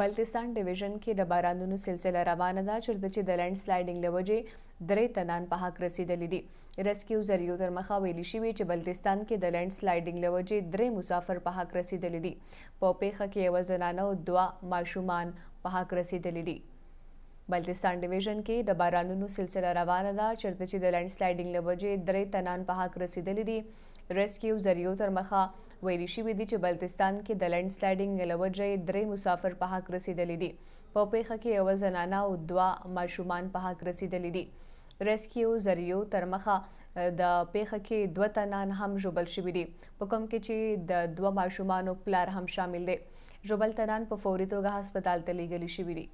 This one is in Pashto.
بلتستان ډیویژن کې د بارانونو سلسله روانه ده چېرته چې د لینډ سلایډینګ له وجې درې تنان په حق رسیدلي دي ریسکیو ذریعو تر مخه ویلي شوي چې بلتستان کې د لینډ سلایډینګ له وجې درې مسافر په حق رسیدلي دي په پیښه کې یوه زنانه او دوه ماشومان په حق رسیدلي دي بلتستان ډیویژن کې د بارانونو سلسله روانه ده چېرته چې د لینډ سلایډینګ له وجې درې تنان په حق رسیدلي دي ریسکیو ذریعو تر مخه ویری شوي دي چې بلتستان کې د لینډ سلایډینګ لوجې درې مسافر په حق رسیدلې دي په پیښه کې یو زنانه او دوه ماشومان په حق رسیدلې دي ریسکیو ذریعو تر مخه د پیښه کې دوه تنان هم جوبل شوي دي په کوم کې چې د دوه ماشومانو پلار هم شامل دي جوبل تنان په فوري توګه هسپتال ته لیږل شوي دي